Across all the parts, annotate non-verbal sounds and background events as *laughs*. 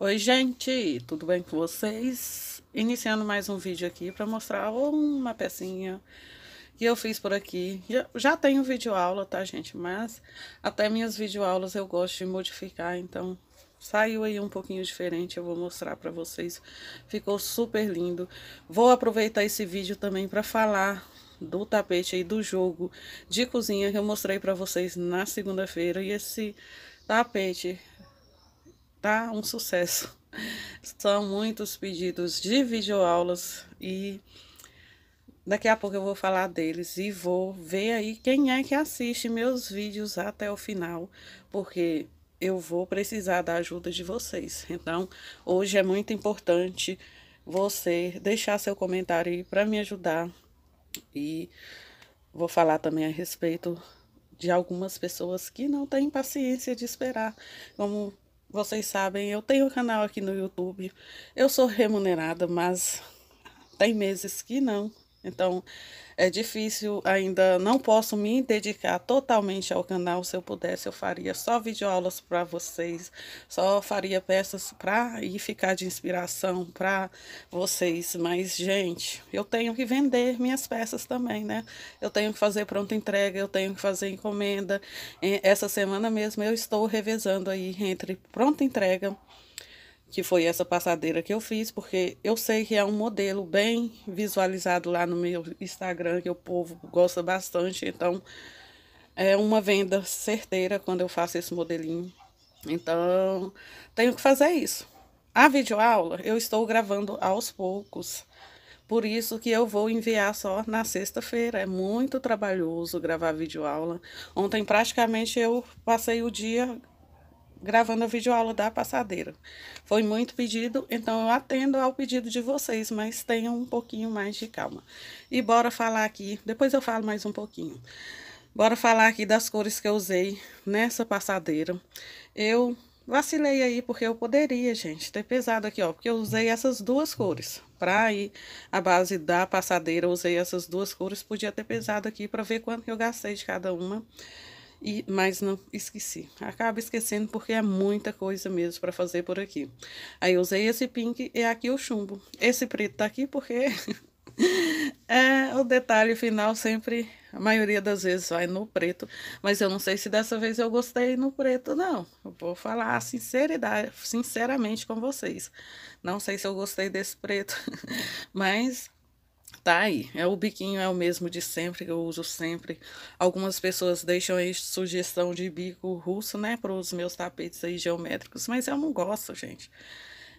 Oi, gente, tudo bem com vocês? Iniciando mais um vídeo aqui para mostrar uma pecinha que eu fiz por aqui. Já, tem tenho vídeo aula, tá, gente? Mas até minhas aulas eu gosto de modificar, então saiu aí um pouquinho diferente, eu vou mostrar para vocês. Ficou super lindo. Vou aproveitar esse vídeo também para falar do tapete aí do jogo de cozinha que eu mostrei para vocês na segunda-feira. E esse tapete tá um sucesso. *laughs* São muitos pedidos de videoaulas e daqui a pouco eu vou falar deles e vou ver aí quem é que assiste meus vídeos até o final, porque eu vou precisar da ajuda de vocês. Então, hoje é muito importante você deixar seu comentário aí para me ajudar e vou falar também a respeito de algumas pessoas que não têm paciência de esperar. Como vocês sabem, eu tenho um canal aqui no YouTube. Eu sou remunerada, mas tem meses que não. Então, é difícil ainda, não posso me dedicar totalmente ao canal. Se eu pudesse, eu faria só videoaulas para vocês, só faria peças para ir ficar de inspiração para vocês. Mas, gente, eu tenho que vender minhas peças também, né? Eu tenho que fazer pronta entrega, eu tenho que fazer encomenda. Essa semana mesmo eu estou revezando aí entre pronta entrega que foi essa passadeira que eu fiz, porque eu sei que é um modelo bem visualizado lá no meu Instagram, que o povo gosta bastante, então é uma venda certeira quando eu faço esse modelinho. Então, tenho que fazer isso. A videoaula eu estou gravando aos poucos. Por isso que eu vou enviar só na sexta-feira. É muito trabalhoso gravar videoaula. Ontem praticamente eu passei o dia gravando a videoaula da passadeira. Foi muito pedido, então eu atendo ao pedido de vocês, mas tenham um pouquinho mais de calma. E bora falar aqui, depois eu falo mais um pouquinho. Bora falar aqui das cores que eu usei nessa passadeira. Eu vacilei aí, porque eu poderia, gente, ter pesado aqui, ó, porque eu usei essas duas cores. Pra ir a base da passadeira, eu usei essas duas cores, podia ter pesado aqui pra ver quanto que eu gastei de cada uma e mas não esqueci. Acaba esquecendo porque é muita coisa mesmo para fazer por aqui. Aí eu usei esse pink e aqui o chumbo. Esse preto tá aqui porque *laughs* é o detalhe final sempre a maioria das vezes vai no preto, mas eu não sei se dessa vez eu gostei no preto não. Eu vou falar sinceridade, sinceramente com vocês. Não sei se eu gostei desse preto, *laughs* mas Tá aí é o biquinho é o mesmo de sempre, que eu uso sempre. Algumas pessoas deixam aí sugestão de bico russo, né, para os meus tapetes aí geométricos, mas eu não gosto, gente.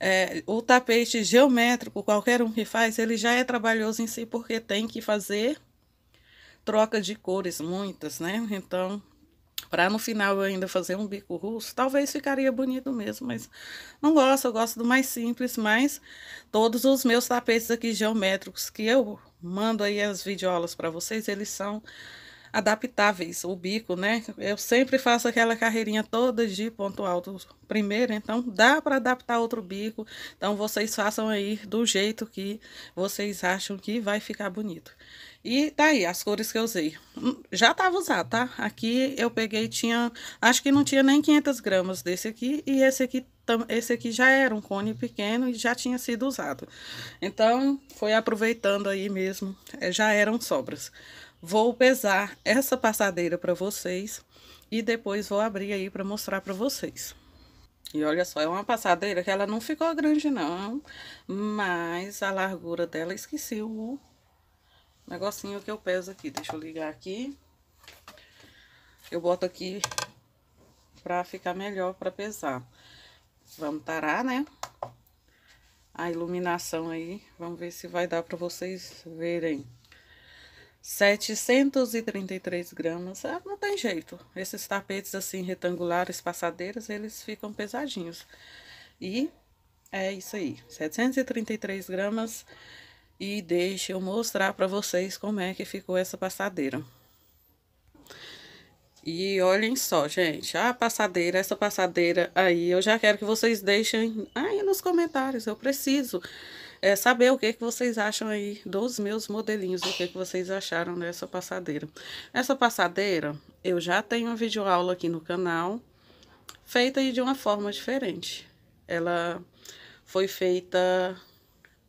É, o tapete geométrico, qualquer um que faz, ele já é trabalhoso em si, porque tem que fazer troca de cores muitas, né? Então, para no final eu ainda fazer um bico russo, talvez ficaria bonito mesmo, mas não gosto, eu gosto do mais simples, mas todos os meus tapetes aqui geométricos que eu mando aí as videoaulas para vocês, eles são adaptáveis, o bico, né? Eu sempre faço aquela carreirinha toda de ponto alto primeiro, então dá para adaptar outro bico. Então vocês façam aí do jeito que vocês acham que vai ficar bonito. E tá aí as cores que eu usei. Hum, já tava usado, tá? Aqui eu peguei, tinha, acho que não tinha nem 500 gramas desse aqui e esse aqui esse aqui já era um cone pequeno e já tinha sido usado. Então, foi aproveitando aí mesmo, eh, já eram sobras. Vou pesar essa passadeira para vocês e depois vou abrir aí para mostrar para vocês. E olha só, é uma passadeira que ela não ficou grande não, mas a largura dela, esqueci o negocinho que eu peso aqui. Deixa eu ligar aqui. Eu boto aqui para ficar melhor para pesar. Vamos tarar, né? A iluminação aí, vamos ver se vai dar para vocês verem. 733 gramas. Ah, não tem jeito. Esses tapetes assim retangulares, passadeiras, eles ficam pesadinhos. E é isso aí. 733 gramas. E deixa eu mostrar para vocês como é que ficou essa passadeira. E olhem só, gente, a passadeira, essa passadeira aí, eu já quero que vocês deixem aí nos comentários, eu preciso é, saber o que, que vocês acham aí dos meus modelinhos, o que, que vocês acharam dessa passadeira. Essa passadeira, eu já tenho uma videoaula aqui no canal, feita aí de uma forma diferente. Ela foi feita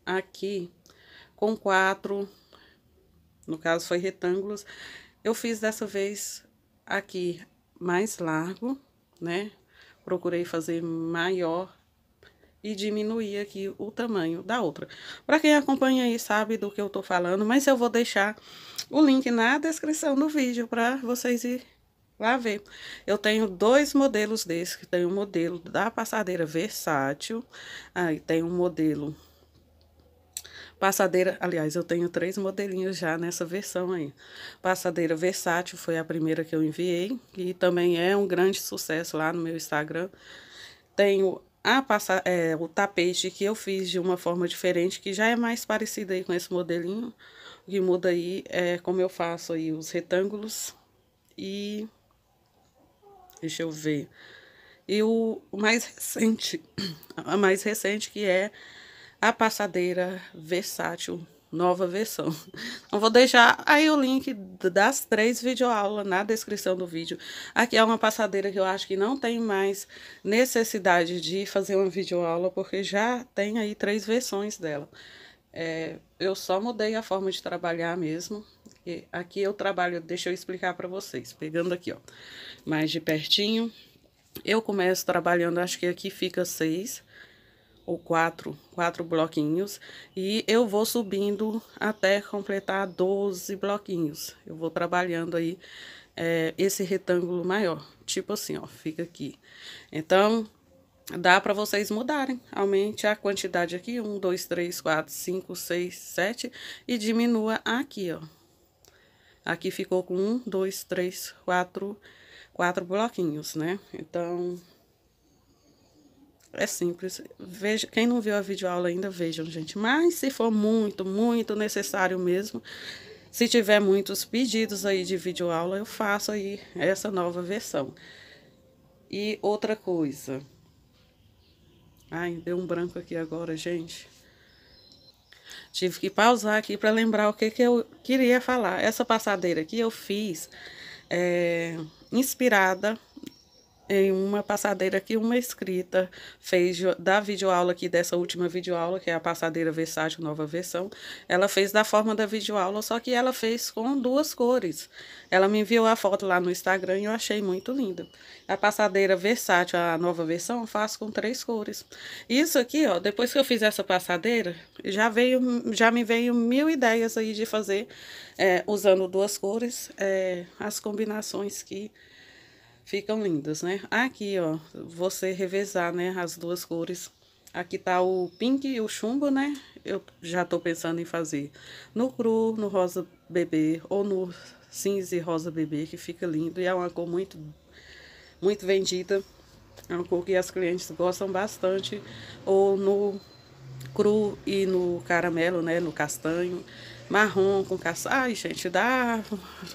aqui com quatro, no caso foi retângulos. Eu fiz dessa vez aqui mais largo, né? Procurei fazer maior e diminuir aqui o tamanho da outra. Para quem acompanha aí sabe do que eu tô falando, mas eu vou deixar o link na descrição do vídeo para vocês ir lá ver. Eu tenho dois modelos desse, que tem o um modelo da passadeira versátil, aí tem um modelo passadeira, aliás, eu tenho três modelinhos já nessa versão aí. Passadeira versátil foi a primeira que eu enviei e também é um grande sucesso lá no meu Instagram. Tenho a passar, é, o tapete que eu fiz de uma forma diferente, que já é mais parecida aí com esse modelinho. O que muda aí é como eu faço aí os retângulos e... Deixa eu ver. E o mais recente, *clears throat* a mais recente que é a passadeira versátil nova versão. Então, vou deixar aí o link das três videoaulas na descrição do vídeo. Aqui é uma passadeira que eu acho que não tem mais necessidade de fazer uma videoaula, porque já tem aí três versões dela. É, eu só mudei a forma de trabalhar mesmo. E aqui eu trabalho, deixa eu explicar para vocês, pegando aqui, ó, mais de pertinho. Eu começo trabalhando, acho que aqui fica seis ou quatro, quatro bloquinhos e eu vou subindo até completar 12 bloquinhos. Eu vou trabalhando aí é, esse retângulo maior, tipo assim, ó, fica aqui. Então, dá para vocês mudarem, aumente a quantidade aqui, um, dois, três, quatro, cinco, seis, sete e diminua aqui, ó. Aqui ficou com um, dois, três, quatro, quatro bloquinhos, né? Então, é simples. Veja, quem não viu a videoaula ainda, vejam, gente. Mas se for muito, muito necessário mesmo, se tiver muitos pedidos aí de videoaula, eu faço aí essa nova versão. E outra coisa. Ai, deu um branco aqui agora, gente. Tive que pausar aqui para lembrar o que, que eu queria falar. Essa passadeira aqui eu fiz é, inspirada em uma passadeira que uma escrita fez da videoaula aqui, dessa última videoaula, que é a passadeira Versátil Nova Versão, ela fez da forma da videoaula, só que ela fez com duas cores. Ela me enviou a foto lá no Instagram e eu achei muito linda. A passadeira Versátil, a nova versão, eu faço com três cores. Isso aqui, ó, depois que eu fiz essa passadeira, já, veio, já me veio mil ideias aí de fazer, é, usando duas cores, é, as combinações que ficam lindas, né? Aqui, ó, você revezar, né, as duas cores. Aqui tá o pink e o chumbo, né? Eu já tô pensando em fazer no cru, no rosa bebê ou no cinza e rosa bebê, que fica lindo. E é uma cor muito, muito vendida. É uma cor que as clientes gostam bastante. Ou no cru e no caramelo, né? No castanho marrom com caça. Ai, gente, dá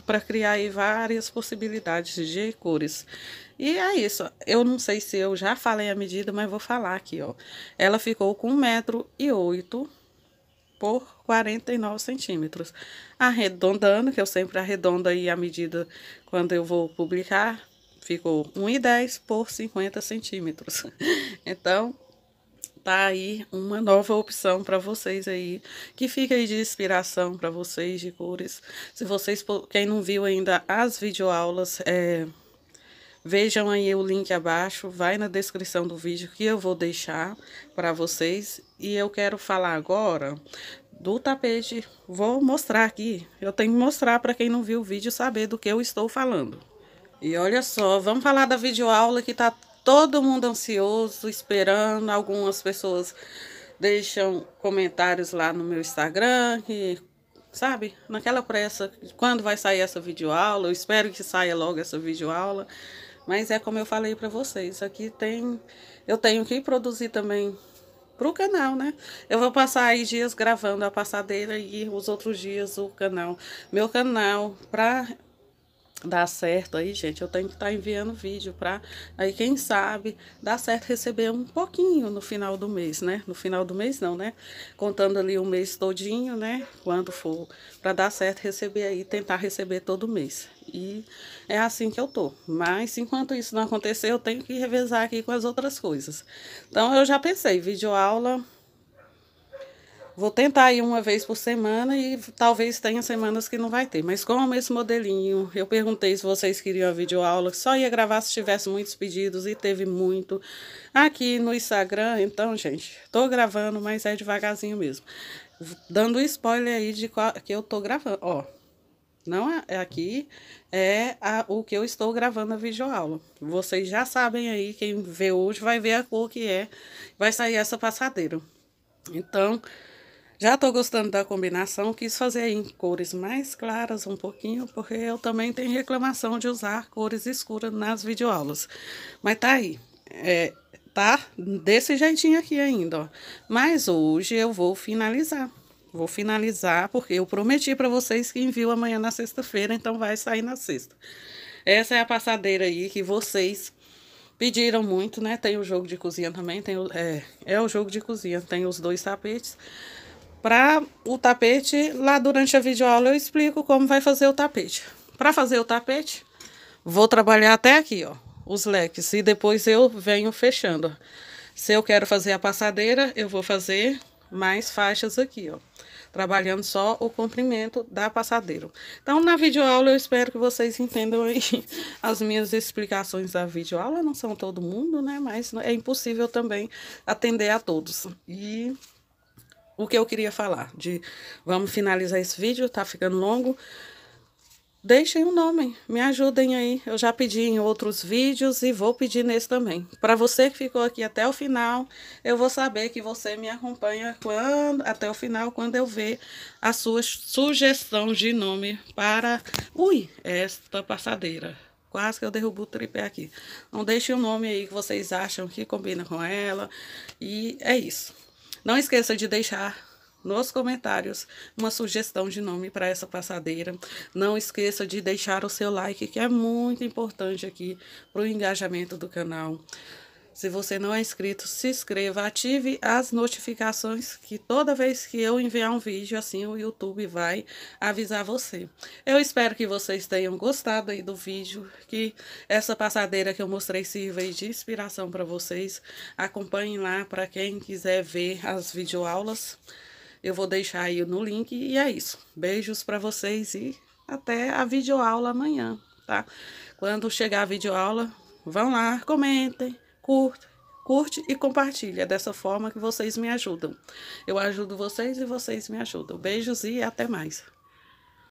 para criar aí várias possibilidades de cores. E é isso. Eu não sei se eu já falei a medida, mas vou falar aqui, ó. Ela ficou com 1,8m por 49 centímetros. Arredondando, que eu sempre arredondo aí a medida quando eu vou publicar, ficou 1,10 por 50 centímetros. *laughs* Então, tá aí uma nova opção para vocês aí, que fica aí de inspiração para vocês de cores. Se vocês, quem não viu ainda as videoaulas, é, vejam aí o link abaixo, vai na descrição do vídeo que eu vou deixar para vocês. E eu quero falar agora do tapete, vou mostrar aqui, eu tenho que mostrar para quem não viu o vídeo saber do que eu estou falando. E olha só, vamos falar da videoaula que tá todo mundo ansioso, esperando. Algumas pessoas deixam comentários lá no meu Instagram, que, sabe, naquela pressa, quando vai sair essa videoaula? Eu espero que saia logo essa videoaula. Mas é como eu falei para vocês, aqui tem eu tenho que produzir também pro canal, né? Eu vou passar aí dias gravando a passadeira e os outros dias o canal. Meu canal para dar certo aí, gente, eu tenho que estar tá enviando vídeo para aí quem sabe dar certo receber um pouquinho no final do mês, né? No final do mês não, né? Contando ali o mês todinho, né? Quando for para dar certo receber aí, tentar receber todo mês. E é assim que eu tô. Mas enquanto isso não acontecer, eu tenho que revezar aqui com as outras coisas. Então eu já pensei, vídeo aula Vou tentar aí uma vez por semana e talvez tenha semanas que não vai ter. Mas como esse modelinho, eu perguntei se vocês queriam a videoaula, só ia gravar se tivesse muitos pedidos e teve muito aqui no Instagram. Então, gente, tô gravando, mas é devagarzinho mesmo. Dando spoiler aí de qual, que eu tô gravando, ó. Não é, é aqui, é a, o que eu estou gravando a videoaula. Vocês já sabem aí, quem vê hoje vai ver a cor que é. Vai sair essa passadeira. Então, já estou gostando da combinação, quis fazer em cores mais claras um pouquinho, porque eu também tenho reclamação de usar cores escuras nas videoaulas. Mas tá aí, é, tá desse jeitinho aqui ainda, ó. Mas hoje eu vou finalizar. Vou finalizar, porque eu prometi para vocês que envio amanhã na sexta-feira, então vai sair na sexta. Essa é a passadeira aí que vocês pediram muito, né? Tem o jogo de cozinha também, tem o, é, é o jogo de cozinha, tem os dois tapetes. Para o tapete, lá durante a videoaula eu explico como vai fazer o tapete. Para fazer o tapete, vou trabalhar até aqui, ó, os leques, e depois eu venho fechando. Se eu quero fazer a passadeira, eu vou fazer mais faixas aqui, ó, trabalhando só o comprimento da passadeira. Então, na videoaula, eu espero que vocês entendam aí *laughs* as minhas explicações da videoaula. Não são todo mundo, né, mas é impossível também atender a todos. E o que eu queria falar. De vamos finalizar esse vídeo, tá ficando longo. Deixem o um nome, me ajudem aí. Eu já pedi em outros vídeos e vou pedir nesse também. Para você que ficou aqui até o final, eu vou saber que você me acompanha quando, até o final quando eu ver a sua sugestão de nome para ui, esta passadeira. Quase que eu derrubo o tripé aqui. Não deixe o um nome aí que vocês acham que combina com ela. E é isso. Não esqueça de deixar nos comentários uma sugestão de nome para essa passadeira. Não esqueça de deixar o seu like, que é muito importante aqui para o engajamento do canal. Se você não é inscrito, se inscreva, ative as notificações que toda vez que eu enviar um vídeo, assim o YouTube vai avisar você. Eu espero que vocês tenham gostado aí do vídeo, que essa passadeira que eu mostrei sirva de inspiração para vocês. Acompanhem lá para quem quiser ver as videoaulas. Eu vou deixar aí no link e é isso. Beijos para vocês e até a videoaula amanhã, tá? Quando chegar a videoaula, vão lá, comentem curte, curte e compartilha. Dessa forma que vocês me ajudam. Eu ajudo vocês e vocês me ajudam. Beijos e até mais.